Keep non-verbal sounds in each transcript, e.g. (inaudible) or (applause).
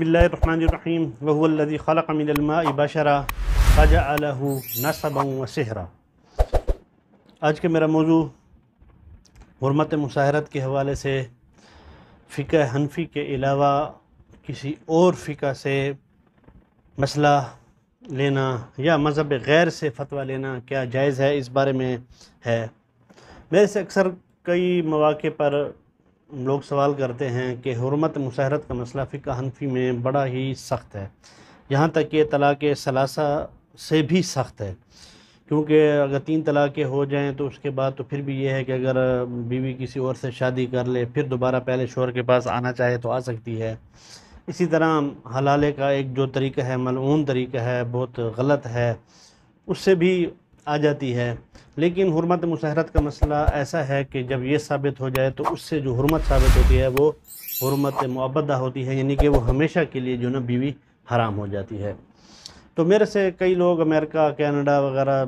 बसमीम वहल्लि खलकमिलमा बशरा फ़जा अलहू नसबा व सहरा आज के मेरा मौजू हरमत मुशाहरत के हवाले से फ़िका हनफी के अलावा किसी और फ़िका से मसला लेना या मज़हब गैर से फतवा लेना क्या जायज़ है इस बारे में है मेरे से अक्सर कई मौाक़े पर लोग सवाल करते हैं कि हरमत मुशहरत का मसला फ़िका हनफी में बड़ा ही सख्त है यहाँ तक कि तलाक़ सलासा से भी सख्त है क्योंकि अगर तीन तलाक़ें हो जाएं तो उसके बाद तो फिर भी ये है कि अगर बीवी किसी और से शादी कर ले फिर दोबारा पहले शोर के पास आना चाहे तो आ सकती है इसी तरह हलाले का एक जो तरीका है मलून तरीका है बहुत गलत है उससे भी आ जाती है लेकिन हरमत मुशहरत का मसला ऐसा है कि जब ये साबित हो जाए तो उससे जो हरमत साबित होती है वो हरमत मुबदा होती है यानी कि वो हमेशा के लिए जो ना बीवी हराम हो जाती है तो मेरे से कई लोग अमेरिका कनाडा वगैरह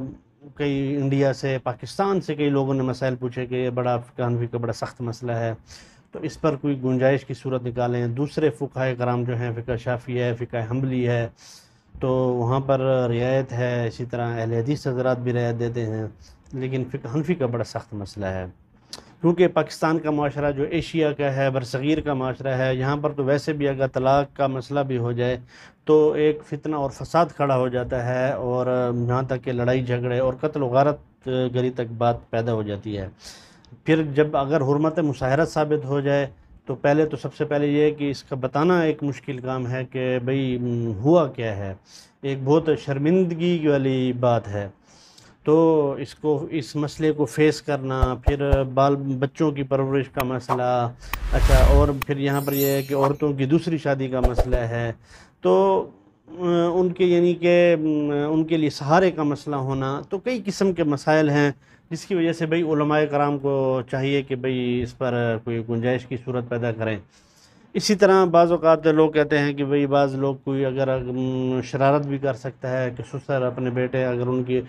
कई इंडिया से पाकिस्तान से कई लोगों ने मसाइल पूछे कि ये बड़ा कानवी का बड़ा सख्त मसला है तो इस पर कोई गुंजाइश की सूरत निकालें दूसरे फ़ुका कराम जो हैं फ़िका शाफ़ी है फ़िका हमली है तो वहाँ पर रियायत है इसी तरह अहल हदीस हजरात भी रियायत देते हैं लेकिन फ़िक हनफी का बड़ा सख्त मसला है क्योंकि पाकिस्तान का माशरा जो एशिया का है बरसग़ीर का माशरा है यहाँ पर तो वैसे भी अगर तलाक़ का मसला भी हो जाए तो एक फितना और फसाद खड़ा हो जाता है और यहाँ तक कि लड़ाई झगड़े और कत्ल वारत गरी तक बात पैदा हो जाती है फिर जब अगर हरमत मुशाहरत साबित हो जाए तो पहले तो सबसे पहले ये है कि इसका बताना एक मुश्किल काम है कि भाई हम्म, हुआ क्या है एक बहुत शर्मिंदगी वाली बात है तो इसको इस मसले को फेस करना फिर बाल बच्चों की परवरिश का मसला अच्छा और फिर यहाँ पर यह है कि औरतों की दूसरी शादी का मसला है तो उनके यानी कि हम्म, उनके लिए सहारे का मसला होना तो कई किस्म के मसाइल हैं जिसकी वजह से भाई कराम को चाहिए कि भाई इस पर कोई गुंजाइश की सूरत पैदा करें इसी तरह बाज़ात लोग कहते हैं कि भाई बाज़ लोग कोई अगर शरारत भी कर सकता है कि सुसर अपने बेटे अगर उनकी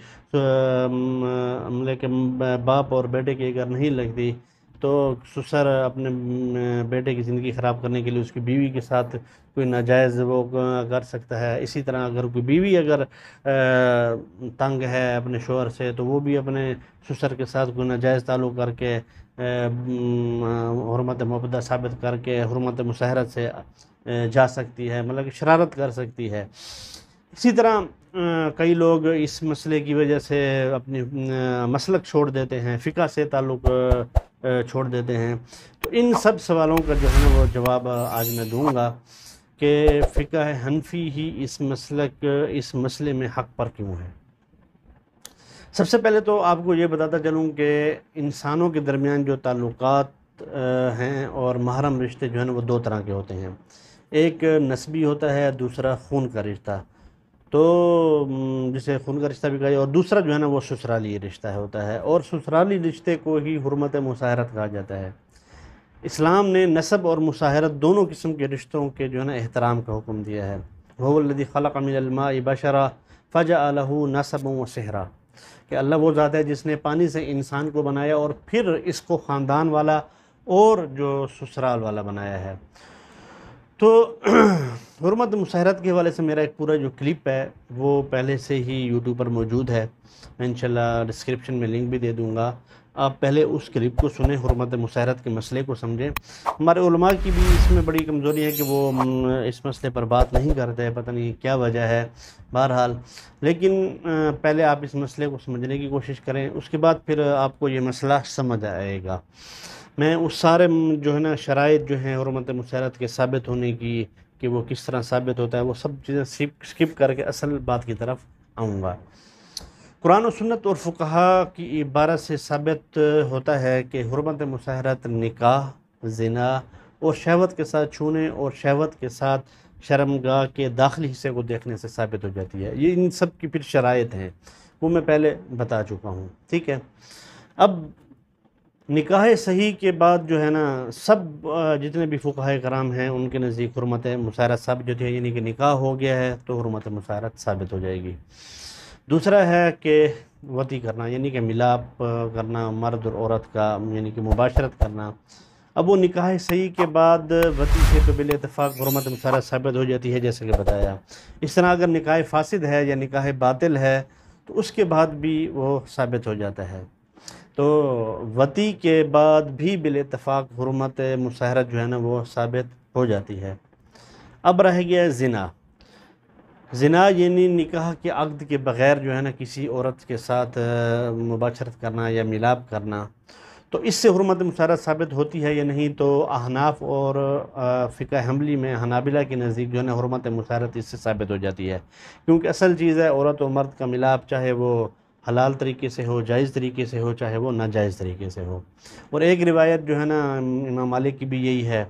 लेकिन बाप और बेटे की अगर नहीं लगती तो सुसर अपने बेटे की ज़िंदगी ख़राब करने के लिए उसकी बीवी के साथ कोई नाजायज़ वो कर सकता है इसी तरह अगर कोई बीवी अगर तंग है अपने शोहर से तो वो भी अपने सुसर के साथ कोई नाजायज़ ताल्लुक़ करके हरमत मुबदा साबित करके हरमत मुशहरत से जा सकती है मतलब कि शरारत कर सकती है इसी तरह कई लोग इस मसले की वजह से अपनी मसलक छोड़ देते हैं फ़िका से ताल्लुक़ छोड़ देते हैं तो इन सब सवालों का जो है ना वो जवाब आज मैं दूंगा कि फ़िका हनफी ही इस मसलक इस मसले में हक़ पर क्यों है सबसे पहले तो आपको ये बताता चलूँ कि इंसानों के दरमियान जो ताल्लुक हैं और महरम रिश्ते जो हैं वो दो तरह के होते हैं एक नस्बी होता है दूसरा खून का रिश्ता तो जिसे खून का रिश्ता भी कहा और दूसरा जो है ना वो ससुराली रिश्ता होता है और ससुराली रिश्ते को ही हरमत मुशाहरत कहा जाता है इस्लाम ने नसब और मुशाहरत दोनों किस्म के रिश्तों के जो है ना एहतराम का हुक्म दिया है वहल्लदी खलक अमिलमा बशरा फ़ज अलहू नसब व सहरा कि अल्लाह वो ज़ात है जिसने पानी से इंसान को बनाया और फिर इसको ख़ानदान वाला और जो ससुराल वाला बनाया है तो (clears throat) हरमत मुशहरत के हवाले से मेरा एक पूरा जो क्लिप है वो पहले से ही यूट्यूब पर मौजूद है मैं इंशाल्लाह डिस्क्रिप्शन में लिंक भी दे दूँगा आप पहले उस क्लिप को सुने हरमत मुशहरत के मसले को समझें हमारे उलमा की भी इसमें बड़ी कमज़ोरी है कि वो इस मसले पर बात नहीं करते पता नहीं क्या वजह है बहरहाल लेकिन पहले आप इस मसले को समझने की कोशिश करें उसके बाद फिर आपको ये मसला समझ आएगा मैं उस सारे जो है ना शराइ जो हैं हरमत मुशरत के साबित होने की कि वो किस तरह साबित होता है वो सब चीज़ें स्किप करके असल बात की तरफ आऊँगा कुरान और सुन्नत और फ़ुकहा की इबारत से साबित होता है कि हरमत मुशहरत निकाह जना और शहवत के साथ छूने और शहवत के साथ शर्मगाह के दाखिल हिस्से को देखने से साबित हो जाती है ये इन सब की फिर शराइ हैं वो मैं पहले बता चुका हूँ ठीक है अब निकाह सही के बाद जो है ना सब जितने भी फ़ुकाह कराम हैं उनके नज़दीक हरमत मुसारत साबित होती है यानी कि निकाह हो गया है तो हरमत मुसारत साबित हो जाएगी दूसरा है कि वती करना यानी कि मिलाप करना मर्द और औरत का यानी कि मुबाशरत करना अब वो निकाह सही के बाद वती से तो बिल इतफाक़ हरमत मुसारत साबित हो जाती है जैसे कि बताया इस तरह अगर निकाह फासिद है या निकाह बातिल है तो उसके बाद भी वो साबित हो जाता है तो वती के बाद भी बिलतफ़ाक़ हरमत मुसहरत जो है ना वो साबित हो जाती है अब रह गया ज़िना ज़िना यानी निकाह के अक्द के बग़ैर जो है ना किसी औरत के साथ मुबाशरत करना या मिलाप करना तो इससे हरमत मुशारत साबित होती है या नहीं तो अहनाफ और फ़िका हमली में हनाबिला के नज़दीक जो है ना हरमत मुशाहरत इससे साबित हो जाती है क्योंकि असल चीज़ है औरत और मर्द का मिलाप चाहे वो हलाल तरीके से हो जायज़ तरीके से हो चाहे वो नाजायज़ तरीके से हो और एक रिवायत जो है ना इमाम मालिक की भी यही है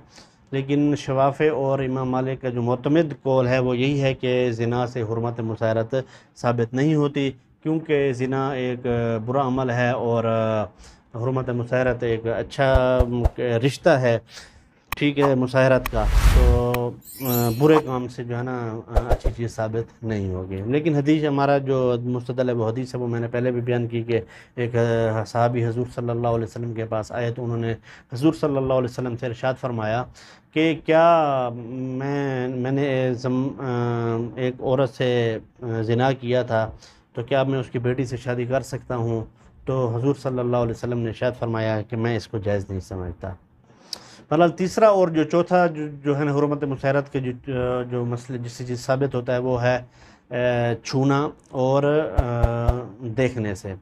लेकिन शवाफ़ और इमाम मालिक का जो मतमद कौल है वो यही है कि जना से हरमत मुशारत साबित नहीं होती क्योंकि जना एक बुरा अमल है और हरमत मुशारत एक अच्छा रिश्ता है ठीक है मुशाहरत का तो बुरे काम से जो है ना अच्छी चीज़ साबित नहीं होगी लेकिन हदीस हमारा जो मुस्तल हदीस है वो मैंने पहले भी बयान की कि एक सहाबी हजूर सल्लल्लाहु अलैहि वसल्लम के पास आए तो उन्होंने हजूर सल्लल्लाहु अलैहि वसल्लम से इरशाद फरमाया कि क्या मैं मैंने जम, एक औरत से जना किया था तो क्या मैं उसकी बेटी से शादी कर सकता हूँ तो हजूर सल्लल्लाहु अलैहि वसल्लम ने शायद फरमाया कि मैं इसको जायज़ नहीं समझता बहरहाल तीसरा और जो चौथा जो जो है ना हरमत मुसरत के जो जो मसले जिससे चीज़ साबित होता है वो है छूना और देखने से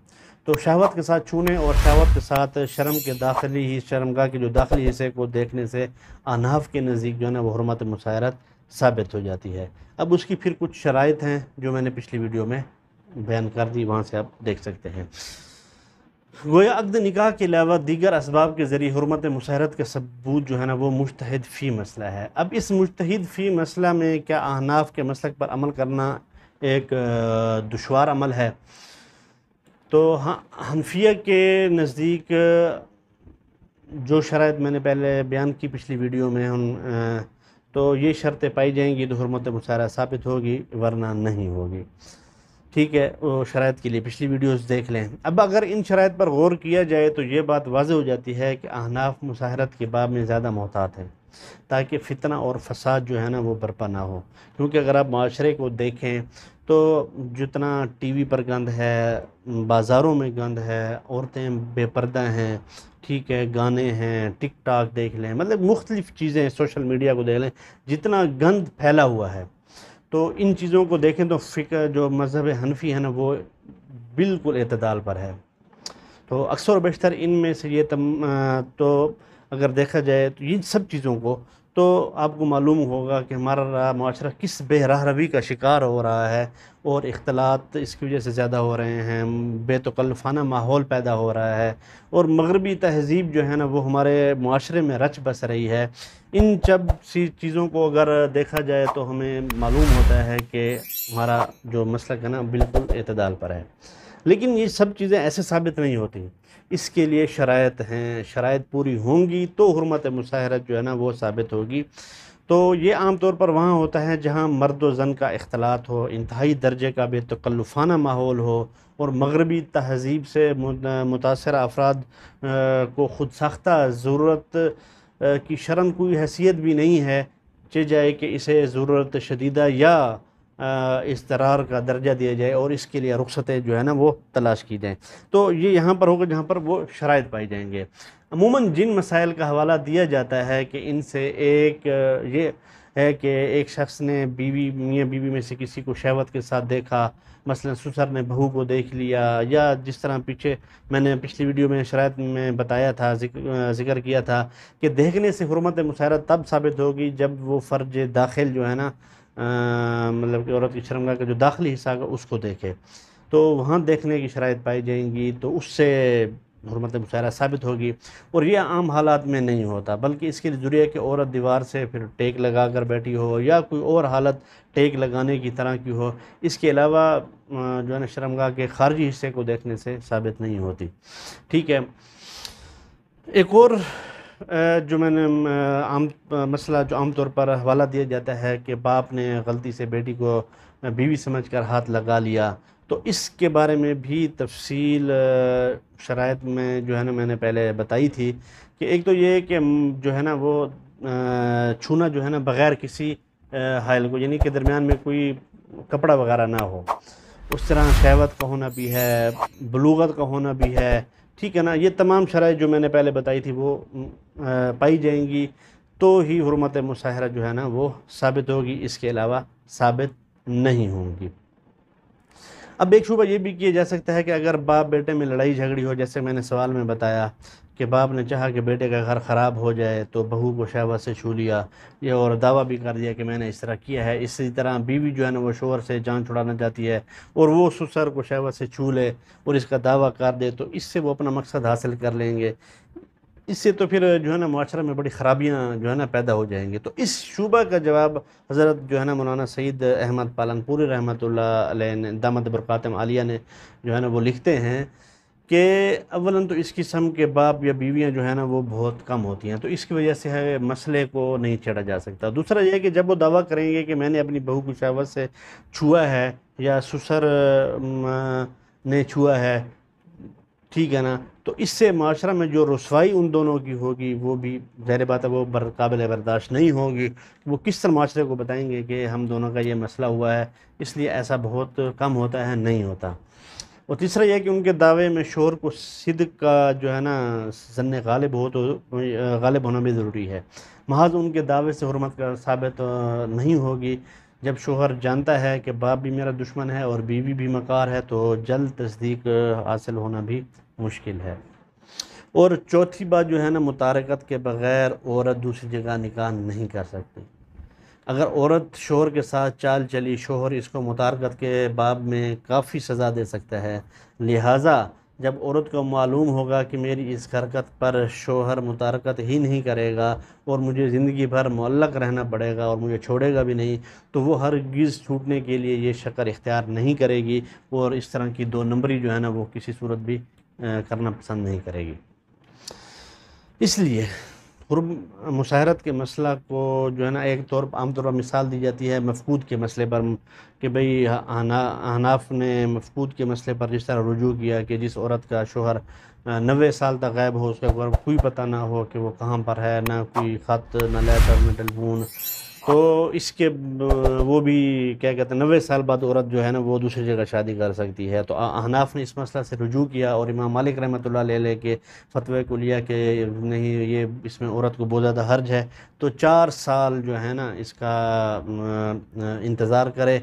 तो शहवत के साथ छूने और शहवत के साथ शर्म के दाखिली ही शर्मगा के जो दाखिली हिस्से को देखने से अनाफ के नज़दीक जो है ना वो हरमत मुसरत साबित हो जाती है अब उसकी फिर कुछ शराइ हैं जो मैंने पिछली वीडियो में बयान कर दी वहाँ से आप देख सकते हैं गोया अकद निकाह के अलावा दीगर इसबाब के ज़रिए हरमत मसहरत का सबूत जो है ना वो मुश्तहद फ़ी मसला है अब इस मुश्तहद फ़ी मसला में क्या अहनाफ के मसलक पर अमल करना एक दुशवार अमल है तो हाँ हनफिया के नज़दीक जो शरात मैंने पहले बयान की पिछली वीडियो में उन तो ये शर्तें पाई जाएंगी तो हरमत मसहरा साबित होगी वरना नहीं होगी ठीक है शरात के लिए पिछली वीडियोस देख लें अब अगर इन शरात पर गौर किया जाए तो ये बात वाज हो जाती है कि अहनाफ मुशाहरत के बाब में ज़्यादा मोहतात है ताकि फितना और फसाद जो है ना वो बर्पा ना हो क्योंकि अगर आप माशरे को देखें तो जितना टीवी पर गंद है बाज़ारों में गंद है औरतें बेपर्दा हैं ठीक है गाने हैं टिक टाक देख लें मतलब मुख्तलिफ़ चीज़ें सोशल मीडिया को देख लें जितना गंद फैला हुआ है तो इन चीज़ों को देखें तो फ़िक्र जो मज़हब हनफी है ना वो बिल्कुल अतदाल पर है तो अक्सर बेशतर इन में से ये तम तो अगर देखा जाए तो ये सब चीज़ों को तो आपको मालूम होगा कि हमारा माशरा किस बेराह रवी का शिकार हो रहा है और इख्तलात इसकी वजह से ज़्यादा हो रहे हैं बेतकल्फ़ाना माहौल पैदा हो रहा है और मगरबी तहजीब जो है ना वो हमारे माशरे में रच बस रही है इन जब सी चीज़ों को अगर देखा जाए तो हमें मालूम होता है कि हमारा जो मसलक है ना बिल्कुल अतदाल पर है लेकिन ये सब चीज़ें ऐसे साबित नहीं होती इसके लिए शरात हैं शरात पूरी होंगी तो हरमत मुशाहरत जो है ना वो साबित होगी तो ये आम तौर पर वहाँ होता है जहाँ मर्द वन का अख्तलात हो इंतहाई दर्जे का बेतकल्लुफाना माहौल हो और मगरबी तहजीब से मुतासर अफराद को खुद साख्ता ज़रूरत की शर्म कोई हैसियत भी नहीं है चे जाए कि इसे ज़रूरत शदीदा या तरार का दर्जा दिया जाए और इसके लिए रुख्सतें जो है ना वो तलाश की जाएँ तो ये यहाँ पर होगा जहाँ पर वो शराइ पाए जाएंगे अमूमन जिन मसाइल का हवाला दिया जाता है कि इनसे एक ये है कि एक शख्स ने बीवी मियाँ बीवी में से किसी को शहवत के साथ देखा मसलन सुसर ने बहू को देख लिया या जिस तरह पीछे मैंने पिछली वीडियो में शरात में बताया था जिक्र किया था कि देखने से हरमत मुशारत तब साबित होगी जब वो फ़र्ज दाखिल जो है ना मतलब कि औरत की शर्मगा का जो दाखिली हिस्सा होगा उसको देखे तो वहाँ देखने की शराइ पाई जाएंगी तो उससे हरमत मुशारा साबित होगी और यह आम हालात में नहीं होता बल्कि इसके लिए ज़रिए कि औरत दीवार से फिर टेक लगा कर बैठी हो या कोई और हालत टेक लगाने की तरह की हो इसके अलावा जो है ना शर्मगा के खारजी हिस्से को देखने से साबित नहीं होती ठीक है एक और जो मैंने आम मसला जो आमतौर पर हवाला दिया जाता है कि बाप ने गलती से बेटी को बीवी समझकर हाथ लगा लिया तो इसके बारे में भी तफसील शरात में जो है ना मैंने पहले बताई थी कि एक तो ये कि जो है ना वो छूना जो है ना बग़ैर किसी हायल को यानी कि दरमियान में कोई कपड़ा वगैरह ना हो उस तरह शहवत का होना भी है बलूगत का होना भी है ठीक है ना ये तमाम शराइ जो मैंने पहले बताई थी वो पाई जाएंगी तो ही हरमत मुशाहरा जो है ना वो साबित होगी इसके अलावा साबित नहीं होंगी अब एक शुबा ये भी किया जा सकता है कि अगर बाप बेटे में लड़ाई झगड़ी हो जैसे मैंने सवाल में बताया कि बाप ने चाहा कि बेटे का घर ख़राब हो जाए तो बहू को शहबा से छू लिया ये और दावा भी कर दिया कि मैंने इस तरह किया है इसी तरह बीवी जो है ना वो शोहर से जान छुड़ाना चाहती है और वो सुसर को शहबा से छू ले और इसका दावा कर दे तो इससे वो अपना मकसद हासिल कर लेंगे इससे तो फिर जो है ना माशरे में बड़ी ख़राबियाँ जो है ना पैदा हो जाएंगी तो इस शुबा का जवाब हज़रत जो है ना मौलाना सईद अहमद पालनपुरी रहमत ने दामद बरक़ातम आलिया ने जो है ना वो लिखते हैं कि अवला तो इस किस्म के बाप या बीवियाँ जो है ना वो बहुत कम होती हैं तो इसकी वजह से है मसले को नहीं छेड़ा जा सकता दूसरा यह है कि जब वो दावा करेंगे कि मैंने अपनी बहू को शावत से छुआ है या सुसर ने छुआ है ठीक है ना तो इससे माशरा में जो रसवाई उन दोनों की होगी वो भी ज़हर बात है वो बर काबिल बर्दाश्त नहीं होगी वो किस तरह माशरे को बताएंगे कि हम दोनों का ये मसला हुआ है इसलिए ऐसा बहुत कम होता है नहीं होता और तीसरा यह कि उनके दावे में शोर को सिद्ध का जो है ना जन गालिब हो तो गालिब होना भी ज़रूरी है महज उनके दावे से हरमत का साबित नहीं होगी जब शोहर जानता है कि बाप भी मेरा दुश्मन है और बीवी भी मकार है तो जल्द तस्दीक हासिल होना भी मुश्किल है और चौथी बात जो है ना मुतारकत के बग़ैर औरत दूसरी जगह निकाह नहीं कर सकती अगर औरत शोहर के साथ चाल चली शोहर इसको मुतारकत के बाब में काफ़ी सज़ा दे सकता है लिहाजा जब औरत को मालूम होगा कि मेरी इस हरकत पर शोहर मुतारकत ही नहीं करेगा और मुझे ज़िंदगी भर मलक रहना पड़ेगा और मुझे छोड़ेगा भी नहीं तो वो हर गिज़ छूटने के लिए ये शक्ल इख्तियार नहीं करेगी और इस तरह की दो नंबरी जो है ना वो किसी सूरत भी करना पसंद नहीं करेगी इसलिए कुर्ब मुशाहरत के मसला को जो है ना एक तौर पर आमतौर पर मिसाल दी जाती है मफकूद के मसले पर कि भाई हना हनाफ ने मफकूद के मसले पर जिस तरह रुजू किया कि जिस औरत का शोहर नबे साल तक गायब हो उसके ऊपर कोई पता ना हो कि वो कहाँ पर है ना कोई ख़त ना लेटर ना टेलीफोन तो इसके वो भी क्या कहते हैं नबे साल बाद औरत जो है ना वो दूसरी जगह शादी कर सकती है तो अहनाफ ने इस मसला से रजू किया और इमाम मालिक रहमत ले ले के फतवे को लिया कि नहीं ये इसमें औरत को बहुत ज़्यादा हर्ज है तो चार साल जो है ना इसका इंतज़ार करे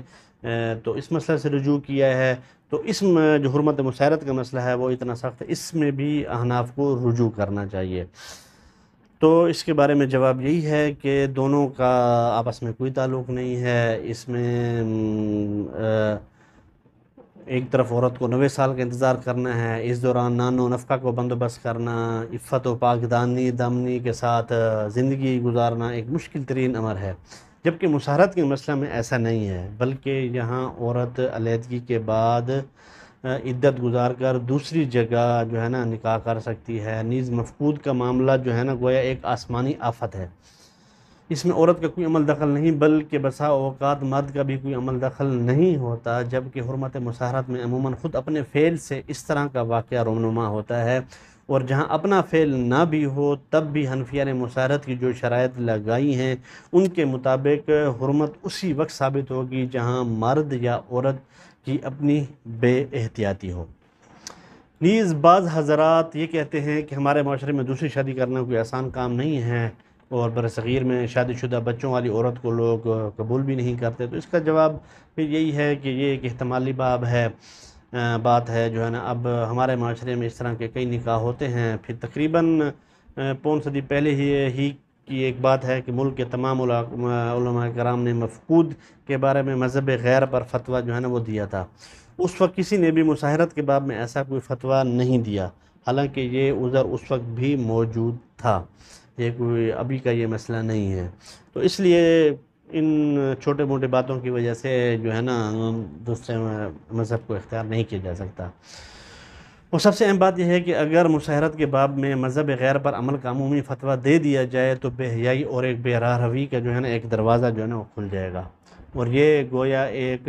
तो इस मसले से रजू किया है तो इस जो हरमत मुशारत का मसला है वो इतना सख्त है इसमें भी अहनाफ को रजू करना चाहिए तो इसके बारे में जवाब यही है कि दोनों का आपस में कोई ताल्लुक नहीं है इसमें एक तरफ औरत को नवे साल का इंतज़ार करना है इस दौरान नानो नफ़ा को बंदोबस्त करना इफत व पाकदानी दामनी के साथ ज़िंदगी गुजारना एक मुश्किल तरीन अमर है जबकि मुशारत के मसला में ऐसा नहीं है बल्कि यहाँ औरत अलीदगी के बाद इद्दत गुजार कर दूसरी जगह जो है ना निकाह कर सकती है नीज़ मफकूद का मामला जो है ना गोया एक आसमानी आफत है इसमें औरत का कोई अमल दखल नहीं बल्कि बसा अवकात मर्द का भी कोई अमल दखल नहीं होता जबकि हरमत मुसाहरत में अमूमन ख़ुद अपने फ़ेल से इस तरह का वाक़ रोनुमा होता है और जहाँ अपना फ़ेल ना भी हो तब भी हनफिया ने मुसारत की जो शराय लगाई हैं उनके मुताबिक हरमत उसी वक्त साबित होगी जहाँ मर्द या औरत की अपनी बे एहतियाती हो नीज़ बाज़ हजरात ये कहते हैं कि हमारे माशरे में दूसरी शादी करना कोई आसान काम नहीं है और बरसग़ीर में शादीशुदा बच्चों वाली औरत को लोग कबूल भी नहीं करते तो इसका जवाब फिर यही है कि ये एक अहतमाली बाब है बात है जो है ना अब हमारे माशरे में इस तरह के कई निकाह होते हैं फिर तकरीबन पौन सदी पहले ही ही की एक बात है कि मुल्क के तमाम कराम ने मफकूद के बारे में मज़हब गैर पर फतवा जो है ना वो दिया था उस वक्त किसी ने भी मुशाहरत के बाद में ऐसा कोई फतवा नहीं दिया हालांकि ये उज़र उस वक्त भी मौजूद था ये कोई अभी का ये मसला नहीं है तो इसलिए इन छोटे मोटे बातों की वजह से जो है ना दूसरे मज़हब को इख्तियार नहीं किया जा सकता और सबसे अहम बात यह है कि अगर मुशहरत के बाब में मज़हब गैर पर अमल का अमूमी फतवा दे दिया जाए तो बेहयाई और एक बेराह रवी का जो है ना एक दरवाज़ा जो है ना वो खुल जाएगा और ये गोया एक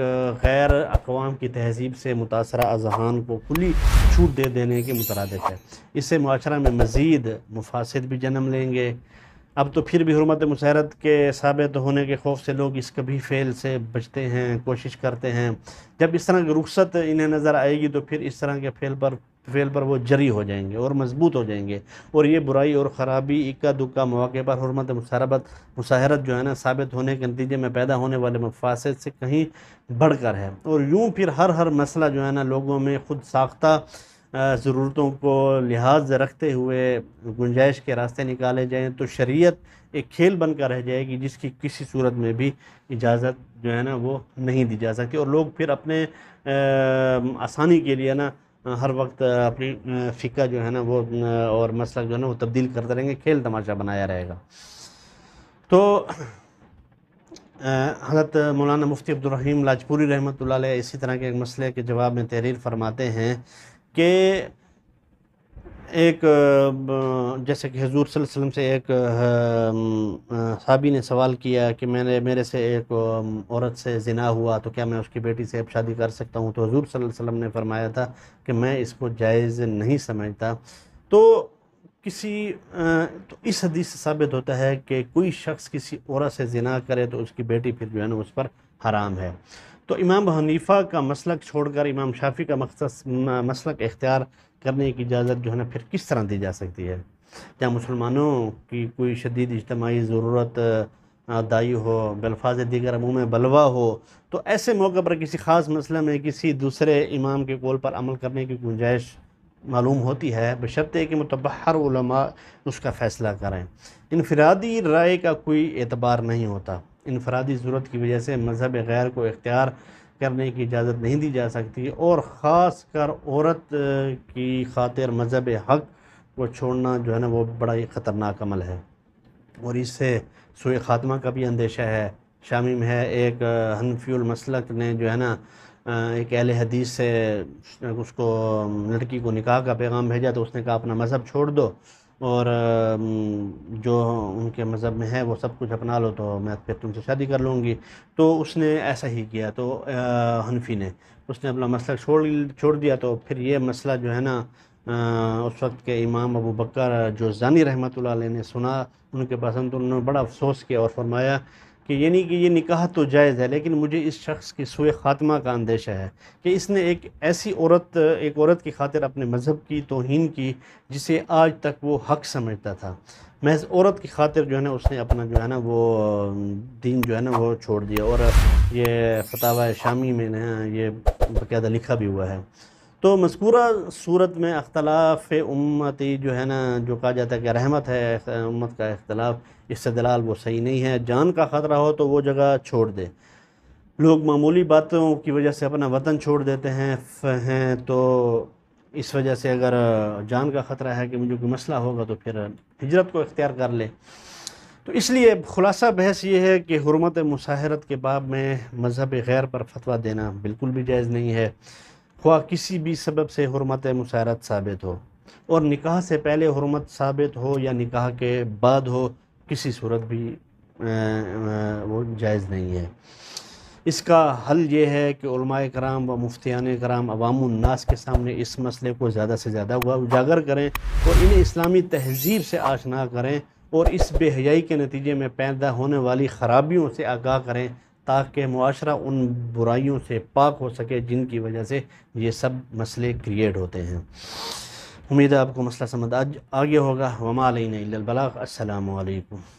गैर अकवाम की तहजीब से मुतासर अजहान को खुली छूट दे देने के मुतरद है इससे माशरा में मज़ीद मुफासद भी जन्म लेंगे अब तो फिर भी हरमत मुसरत के साबित होने के खौफ से लोग इसके भी फेल से बचते हैं कोशिश करते हैं जब इस तरह की रुख्सत इन्हें नज़र आएगी तो फिर इस तरह के फेल पर फेल पर वो जरी हो जाएंगे और मजबूत हो जाएंगे और ये बुराई और ख़राबी इक्का दुक्का मौके पर हरमत मुसरबत मुसाहरत जो है ना साबित होने के नतीजे में पैदा होने वाले मफासद से कहीं बढ़ कर है और यूँ फिर हर हर मसला जो है ना लोगों में खुद साख्ता ज़रूरतों को लिहाज रखते हुए गुंजाइश के रास्ते निकाले जाएँ तो शरीयत एक खेल बनकर रह जाएगी जिसकी किसी सूरत में भी इजाज़त जो है ना वो नहीं दी जा सकती और लोग फिर अपने आसानी के लिए ना हर वक्त अपनी फ़िका जो है ना वो और मसला जो है ना वो तब्दील करते रहेंगे खेल तमाशा बनाया रहेगा तो हज़रत मौलाना मुफ्ती अब्दुलरहीम लाजपुरी रहमत इसी तरह के एक मसले के जवाब में तहरीर फरमाते हैं कि एक जैसे कि हजूर वसल्लम से एक सबी ने सवाल किया कि मैंने मेरे से एक औरत से जिना हुआ तो क्या मैं उसकी बेटी से अब शादी कर सकता हूँ तो हजूर वसल्लम ने फरमाया था कि मैं इसको जायज़ नहीं समझता तो किसी तो इस हदीस से साबित होता है कि कोई शख्स किसी औरत से जिना करे तो उसकी बेटी फिर जो है ना उस पर हराम है तो इमाम हनीफा का मसलक छोड़कर इमाम शाफी का मकसद मसलक इख्तियार करने की इजाज़त जो है ना फिर किस तरह दी जा सकती है क्या मुसलमानों की कोई शदीद इजतमाही ज़रूरत दाई हो बलफाज दीगर अमूम बलवा हो तो ऐसे मौके पर किसी ख़ास मसले में किसी दूसरे इमाम के कौल पर अमल करने की गुंजाइश मालूम होती है बशर्ते कि मुतबहर उसका फ़ैसला करें इनफरादी राय का कोई एतबार नहीं होता इनफरादी ज़रूरत की वजह से मज़हब गैर को इख्तियार करने की इजाज़त नहीं दी जा सकती और ख़ास कर औरत की खातिर मज़हब हक़ को छोड़ना जो है ना वो बड़ा ही ख़तरनाक अमल है और इससे सोए ख़ात्मा का भी अंदेशा है शामिल में है एक हनफ्यूल मसलक ने जो है ना एक अहल हदीस से उसको लड़की को निकाह का पैगाम भेजा तो उसने कहा अपना मज़हब छोड़ दो और जो उनके मज़हब में है वो सब कुछ अपना लो तो मैं फिर तुमसे शादी कर लूँगी तो उसने ऐसा ही किया तो हनफी ने उसने अपना मसला छोड़ छोड़ दिया तो फिर ये मसला जो है ना आ, उस वक्त के इमाम अबू बकर जो जानी रहमत ने सुना उनके पास तो उन्होंने बड़ा अफसोस किया और फरमाया कि ये नहीं कि ये निकाह तो जायज़ है लेकिन मुझे इस शख्स की सुय ख़ात्मा का अंदेशा है कि इसने एक ऐसी औरत एक औरत की खातिर अपने मज़हब की तोहन की जिसे आज तक वो हक समझता था महज औरत की खातिर जो है ना उसने अपना जो है ना वो दीन जो है ना वो छोड़ दिया और ये फतावा शामी में ना ये बाकायदा लिखा भी हुआ है तो मस्कूरा सूरत में अख्तलाफ उम्मती जो है ना जो कहा जाता है कि रहमत है उम्मत का अख्तलाफ इससे दलाल वो सही नहीं है जान का ख़तरा हो तो वो जगह छोड़ दे लोग मामूली बातों की वजह से अपना वतन छोड़ देते हैं हैं तो इस वजह से अगर जान का ख़तरा है कि मुझे कोई मसला होगा तो फिर हिजरत को इख्तियार कर ले तो इसलिए खुलासा बहस ये है कि हरमत मुशाहरत के बाब में मज़हब गैर पर फतवा देना बिल्कुल भी जायज़ नहीं है ख्वा किसी भी सबब से हरमत मुशाहरत साबित हो और निकाह से पहले हरमत साबित हो या निकाह के बाद हो किसी सूरत भी आ, आ, वो जायज़ नहीं है इसका हल ये है कि कराम व मुफ्तियान कराम अवामनास के सामने इस मसले को ज़्यादा से ज़्यादा उजागर करें और इन्हें इस्लामी तहजीब से आशना करें और इस बेहयाई के नतीजे में पैदा होने वाली ख़राबियों से आगाह करें ताकि माशरा उन बुराइयों से पाक हो सके जिनकी वजह से ये सब मसले क्रिएट होते हैं उम्मीद है आपको मसला समझ आज आगे होगा वमा असलकम